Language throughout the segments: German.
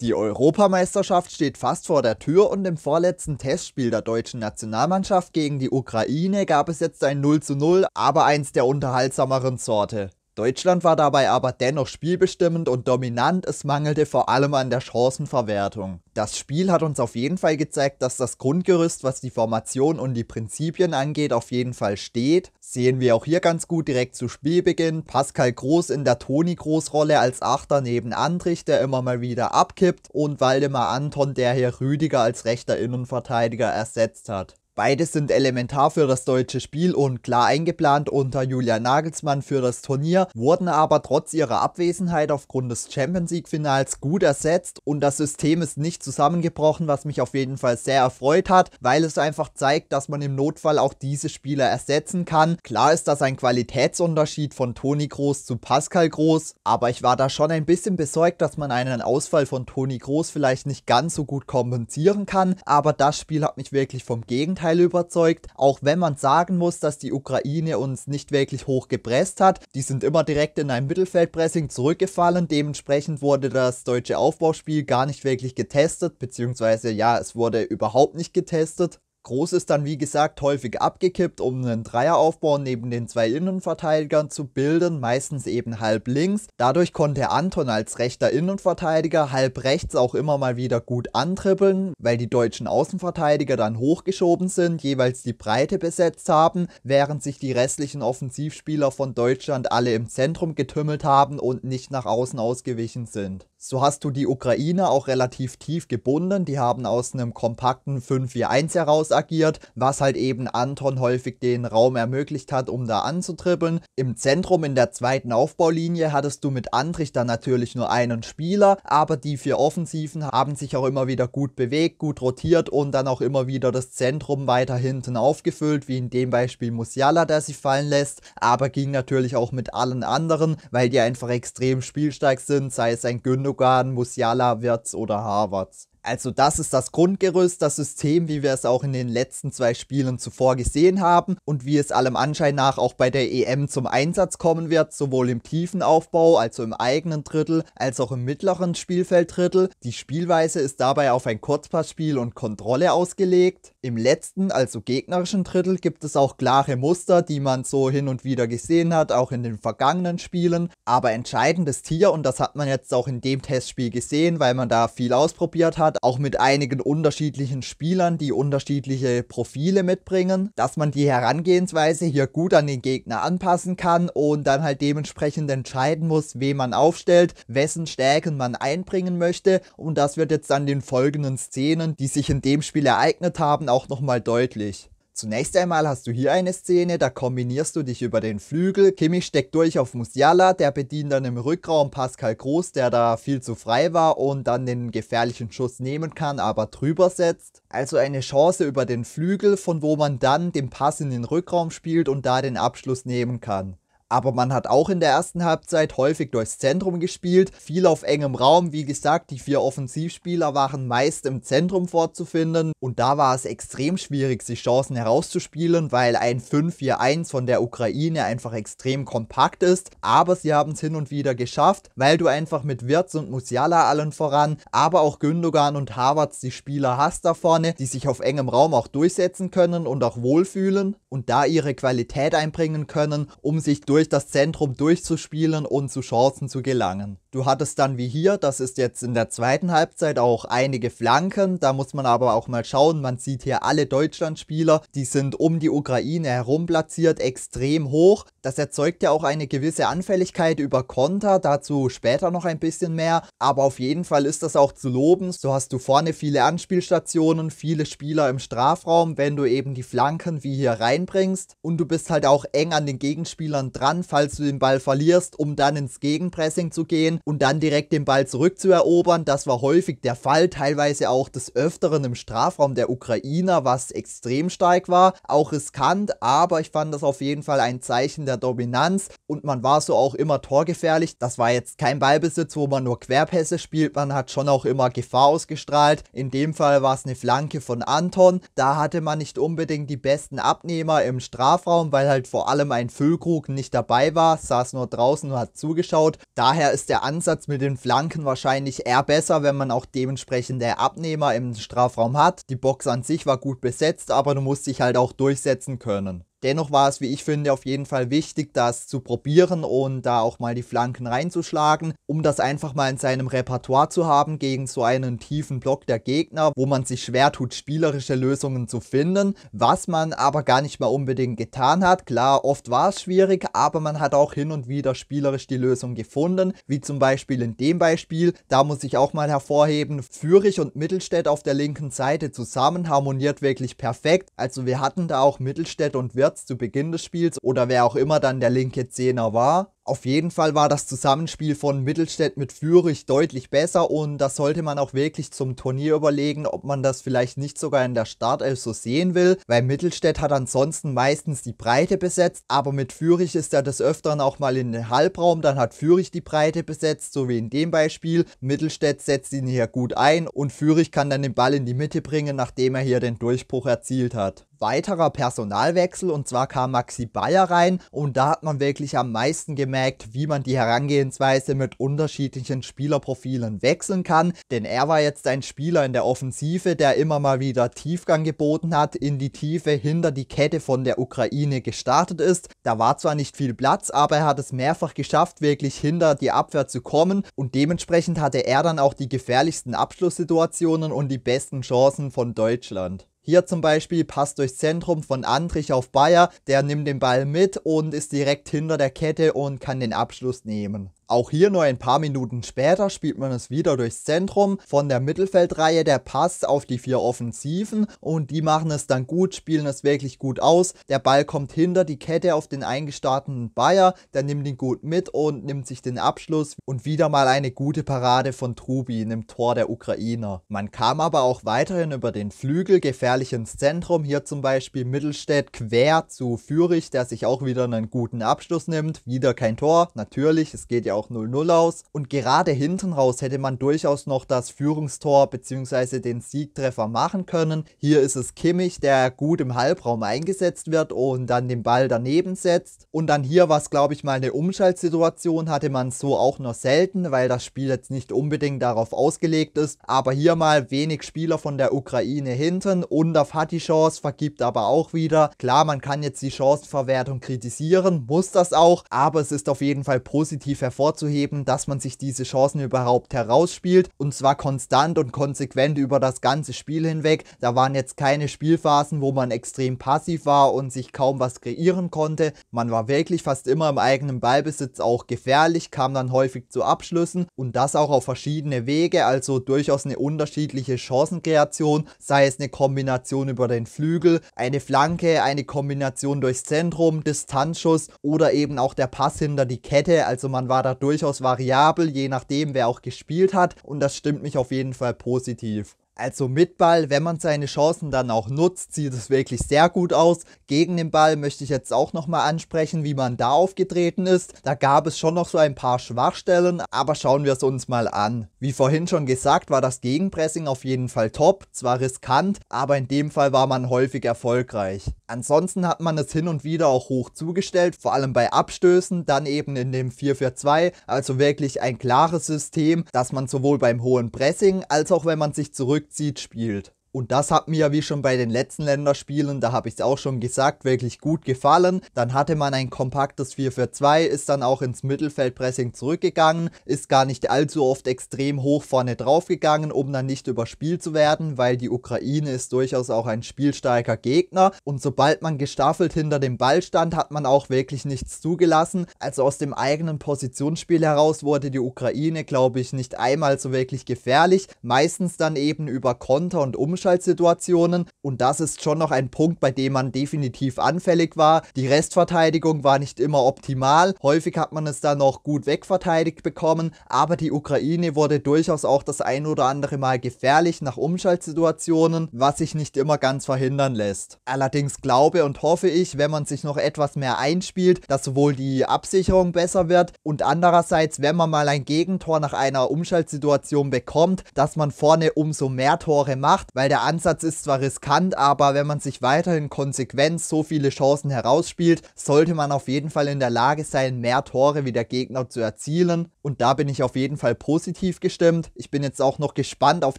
Die Europameisterschaft steht fast vor der Tür und im vorletzten Testspiel der deutschen Nationalmannschaft gegen die Ukraine gab es jetzt ein 0 zu 0, aber eins der unterhaltsameren Sorte. Deutschland war dabei aber dennoch spielbestimmend und dominant, es mangelte vor allem an der Chancenverwertung. Das Spiel hat uns auf jeden Fall gezeigt, dass das Grundgerüst, was die Formation und die Prinzipien angeht, auf jeden Fall steht. Sehen wir auch hier ganz gut direkt zu Spielbeginn. Pascal Groß in der Toni-Großrolle als Achter neben Andrich, der immer mal wieder abkippt und Waldemar Anton, der hier Rüdiger als rechter Innenverteidiger ersetzt hat. Beide sind elementar für das deutsche Spiel und klar eingeplant unter Julian Nagelsmann für das Turnier, wurden aber trotz ihrer Abwesenheit aufgrund des Champions League Finals gut ersetzt und das System ist nicht zusammengebrochen, was mich auf jeden Fall sehr erfreut hat, weil es einfach zeigt, dass man im Notfall auch diese Spieler ersetzen kann. Klar ist das ein Qualitätsunterschied von Toni Groß zu Pascal Groß, aber ich war da schon ein bisschen besorgt, dass man einen Ausfall von Toni Groß vielleicht nicht ganz so gut kompensieren kann, aber das Spiel hat mich wirklich vom Gegenteil Gegenteil überzeugt, auch wenn man sagen muss, dass die Ukraine uns nicht wirklich hoch gepresst hat. Die sind immer direkt in ein Mittelfeldpressing zurückgefallen, dementsprechend wurde das deutsche Aufbauspiel gar nicht wirklich getestet, beziehungsweise ja, es wurde überhaupt nicht getestet. Groß ist dann, wie gesagt, häufig abgekippt, um einen Dreieraufbau neben den zwei Innenverteidigern zu bilden, meistens eben halb links. Dadurch konnte Anton als rechter Innenverteidiger halb rechts auch immer mal wieder gut antrippeln, weil die deutschen Außenverteidiger dann hochgeschoben sind, jeweils die Breite besetzt haben, während sich die restlichen Offensivspieler von Deutschland alle im Zentrum getümmelt haben und nicht nach außen ausgewichen sind. So hast du die Ukraine auch relativ tief gebunden, die haben aus einem kompakten 5-4-1 heraus agiert, was halt eben Anton häufig den Raum ermöglicht hat, um da anzutribbeln. Im Zentrum in der zweiten Aufbaulinie hattest du mit Andrich dann natürlich nur einen Spieler, aber die vier Offensiven haben sich auch immer wieder gut bewegt, gut rotiert und dann auch immer wieder das Zentrum weiter hinten aufgefüllt, wie in dem Beispiel Musiala, der sich fallen lässt, aber ging natürlich auch mit allen anderen, weil die einfach extrem spielstark sind, sei es ein Gündogan, Musiala, Wirtz oder Harvards. Also das ist das Grundgerüst, das System, wie wir es auch in den letzten zwei Spielen zuvor gesehen haben und wie es allem Anschein nach auch bei der EM zum Einsatz kommen wird, sowohl im tiefen Aufbau, also im eigenen Drittel, als auch im mittleren Spielfelddrittel. Die Spielweise ist dabei auf ein Kurzpassspiel und Kontrolle ausgelegt. Im letzten, also gegnerischen Drittel, gibt es auch klare Muster, die man so hin und wieder gesehen hat, auch in den vergangenen Spielen. Aber entscheidend ist hier, und das hat man jetzt auch in dem Testspiel gesehen, weil man da viel ausprobiert hat, auch mit einigen unterschiedlichen Spielern, die unterschiedliche Profile mitbringen, dass man die Herangehensweise hier gut an den Gegner anpassen kann und dann halt dementsprechend entscheiden muss, wen man aufstellt, wessen Stärken man einbringen möchte und das wird jetzt dann den folgenden Szenen, die sich in dem Spiel ereignet haben, auch nochmal deutlich. Zunächst einmal hast du hier eine Szene, da kombinierst du dich über den Flügel, Kimmich steckt durch auf Musiala, der bedient dann im Rückraum Pascal Groß, der da viel zu frei war und dann den gefährlichen Schuss nehmen kann, aber drüber setzt. Also eine Chance über den Flügel, von wo man dann den Pass in den Rückraum spielt und da den Abschluss nehmen kann. Aber man hat auch in der ersten Halbzeit häufig durchs Zentrum gespielt, viel auf engem Raum. Wie gesagt, die vier Offensivspieler waren meist im Zentrum vorzufinden und da war es extrem schwierig, sich Chancen herauszuspielen, weil ein 5-4-1 von der Ukraine einfach extrem kompakt ist. Aber sie haben es hin und wieder geschafft, weil du einfach mit Wirtz und Musiala allen voran, aber auch Gündogan und Havertz die Spieler hast da vorne, die sich auf engem Raum auch durchsetzen können und auch wohlfühlen und da ihre Qualität einbringen können, um sich durch durch das Zentrum durchzuspielen und zu Chancen zu gelangen. Du hattest dann wie hier, das ist jetzt in der zweiten Halbzeit auch einige Flanken. Da muss man aber auch mal schauen. Man sieht hier alle Deutschlandspieler, die sind um die Ukraine herum platziert, extrem hoch. Das erzeugt ja auch eine gewisse Anfälligkeit über Konter, dazu später noch ein bisschen mehr. Aber auf jeden Fall ist das auch zu loben. So hast du vorne viele Anspielstationen, viele Spieler im Strafraum, wenn du eben die Flanken wie hier reinbringst. Und du bist halt auch eng an den Gegenspielern dran, falls du den Ball verlierst, um dann ins Gegenpressing zu gehen und dann direkt den Ball zurückzuerobern. Das war häufig der Fall, teilweise auch des Öfteren im Strafraum der Ukrainer, was extrem stark war. Auch riskant, aber ich fand das auf jeden Fall ein Zeichen der Dominanz und man war so auch immer torgefährlich. Das war jetzt kein Ballbesitz, wo man nur Querpässe spielt, man hat schon auch immer Gefahr ausgestrahlt. In dem Fall war es eine Flanke von Anton. Da hatte man nicht unbedingt die besten Abnehmer im Strafraum, weil halt vor allem ein Füllkrug nicht dabei war, saß nur draußen und hat zugeschaut. Daher ist der Ansatz mit den Flanken wahrscheinlich eher besser, wenn man auch dementsprechende Abnehmer im Strafraum hat. Die Box an sich war gut besetzt, aber du musst dich halt auch durchsetzen können. Dennoch war es, wie ich finde, auf jeden Fall wichtig, das zu probieren und da auch mal die Flanken reinzuschlagen, um das einfach mal in seinem Repertoire zu haben gegen so einen tiefen Block der Gegner, wo man sich schwer tut, spielerische Lösungen zu finden, was man aber gar nicht mal unbedingt getan hat. Klar, oft war es schwierig, aber man hat auch hin und wieder spielerisch die Lösung gefunden, wie zum Beispiel in dem Beispiel, da muss ich auch mal hervorheben, Fürich und Mittelstädt auf der linken Seite zusammen harmoniert wirklich perfekt. Also wir hatten da auch Mittelstädt und Wirt Götz zu Beginn des Spiels oder wer auch immer dann der linke Zehner war, auf jeden Fall war das Zusammenspiel von Mittelstädt mit Fürich deutlich besser und das sollte man auch wirklich zum Turnier überlegen, ob man das vielleicht nicht sogar in der Startelf so sehen will, weil Mittelstädt hat ansonsten meistens die Breite besetzt, aber mit Fürich ist er des Öfteren auch mal in den Halbraum, dann hat Fürich die Breite besetzt, so wie in dem Beispiel. Mittelstädt setzt ihn hier gut ein und Fürich kann dann den Ball in die Mitte bringen, nachdem er hier den Durchbruch erzielt hat weiterer Personalwechsel und zwar kam Maxi Bayer rein und da hat man wirklich am meisten gemerkt, gemerkt, wie man die Herangehensweise mit unterschiedlichen Spielerprofilen wechseln kann, denn er war jetzt ein Spieler in der Offensive, der immer mal wieder Tiefgang geboten hat, in die Tiefe hinter die Kette von der Ukraine gestartet ist. Da war zwar nicht viel Platz, aber er hat es mehrfach geschafft, wirklich hinter die Abwehr zu kommen und dementsprechend hatte er dann auch die gefährlichsten Abschlusssituationen und die besten Chancen von Deutschland. Hier zum Beispiel passt durchs Zentrum von Andrich auf Bayer, der nimmt den Ball mit und ist direkt hinter der Kette und kann den Abschluss nehmen. Auch hier nur ein paar Minuten später spielt man es wieder durchs Zentrum, von der Mittelfeldreihe der Pass auf die vier Offensiven und die machen es dann gut, spielen es wirklich gut aus. Der Ball kommt hinter die Kette auf den eingestarteten Bayer, der nimmt ihn gut mit und nimmt sich den Abschluss und wieder mal eine gute Parade von Trubin im Tor der Ukrainer. Man kam aber auch weiterhin über den Flügel gefährlich ins Zentrum, hier zum Beispiel Mittelstädt quer zu Fürich, der sich auch wieder einen guten Abschluss nimmt, wieder kein Tor, natürlich, es geht ja auch 0-0 aus. Und gerade hinten raus hätte man durchaus noch das Führungstor bzw. den Siegtreffer machen können. Hier ist es Kimmich, der gut im Halbraum eingesetzt wird und dann den Ball daneben setzt. Und dann hier war es, glaube ich, mal eine Umschaltsituation, hatte man so auch nur selten, weil das Spiel jetzt nicht unbedingt darauf ausgelegt ist. Aber hier mal wenig Spieler von der Ukraine hinten. Undav hat die Chance, vergibt aber auch wieder. Klar, man kann jetzt die Chancenverwertung kritisieren, muss das auch, aber es ist auf jeden Fall positiv hervorzuheben hervorzuheben, dass man sich diese Chancen überhaupt herausspielt und zwar konstant und konsequent über das ganze Spiel hinweg. Da waren jetzt keine Spielphasen, wo man extrem passiv war und sich kaum was kreieren konnte. Man war wirklich fast immer im eigenen Ballbesitz auch gefährlich, kam dann häufig zu Abschlüssen und das auch auf verschiedene Wege, also durchaus eine unterschiedliche Chancenkreation, sei es eine Kombination über den Flügel, eine Flanke, eine Kombination durchs Zentrum, Distanzschuss oder eben auch der Pass hinter die Kette. Also man war da durchaus variabel, je nachdem, wer auch gespielt hat. Und das stimmt mich auf jeden Fall positiv. Also mit Ball, wenn man seine Chancen dann auch nutzt, sieht es wirklich sehr gut aus. Gegen den Ball möchte ich jetzt auch nochmal ansprechen, wie man da aufgetreten ist. Da gab es schon noch so ein paar Schwachstellen, aber schauen wir es uns mal an. Wie vorhin schon gesagt, war das Gegenpressing auf jeden Fall top, zwar riskant, aber in dem Fall war man häufig erfolgreich. Ansonsten hat man es hin und wieder auch hoch zugestellt, vor allem bei Abstößen, dann eben in dem 4-4-2, also wirklich ein klares System, dass man sowohl beim hohen Pressing als auch wenn man sich zurück Seed spielt. Und das hat mir, wie schon bei den letzten Länderspielen, da habe ich es auch schon gesagt, wirklich gut gefallen. Dann hatte man ein kompaktes 4 für 2, ist dann auch ins Mittelfeldpressing zurückgegangen, ist gar nicht allzu oft extrem hoch vorne draufgegangen, um dann nicht überspielt zu werden, weil die Ukraine ist durchaus auch ein spielstarker Gegner. Und sobald man gestaffelt hinter dem Ball stand, hat man auch wirklich nichts zugelassen. Also aus dem eigenen Positionsspiel heraus wurde die Ukraine, glaube ich, nicht einmal so wirklich gefährlich. Meistens dann eben über Konter und Umschaltung Umschaltsituationen. Und das ist schon noch ein Punkt, bei dem man definitiv anfällig war. Die Restverteidigung war nicht immer optimal. Häufig hat man es dann noch gut wegverteidigt bekommen. Aber die Ukraine wurde durchaus auch das ein oder andere Mal gefährlich nach Umschaltsituationen, was sich nicht immer ganz verhindern lässt. Allerdings glaube und hoffe ich, wenn man sich noch etwas mehr einspielt, dass sowohl die Absicherung besser wird und andererseits, wenn man mal ein Gegentor nach einer Umschaltsituation bekommt, dass man vorne umso mehr Tore macht, weil weil der Ansatz ist zwar riskant, aber wenn man sich weiterhin konsequent so viele Chancen herausspielt, sollte man auf jeden Fall in der Lage sein, mehr Tore wie der Gegner zu erzielen. Und da bin ich auf jeden Fall positiv gestimmt. Ich bin jetzt auch noch gespannt auf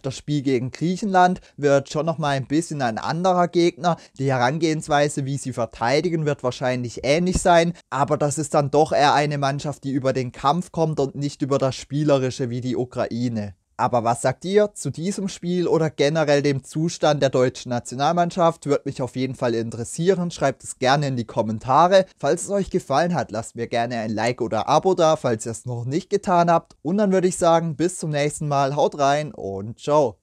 das Spiel gegen Griechenland. Wird schon nochmal ein bisschen ein anderer Gegner. Die Herangehensweise, wie sie verteidigen, wird wahrscheinlich ähnlich sein. Aber das ist dann doch eher eine Mannschaft, die über den Kampf kommt und nicht über das Spielerische wie die Ukraine. Aber was sagt ihr zu diesem Spiel oder generell dem Zustand der deutschen Nationalmannschaft? Würde mich auf jeden Fall interessieren. Schreibt es gerne in die Kommentare. Falls es euch gefallen hat, lasst mir gerne ein Like oder Abo da, falls ihr es noch nicht getan habt. Und dann würde ich sagen, bis zum nächsten Mal. Haut rein und ciao.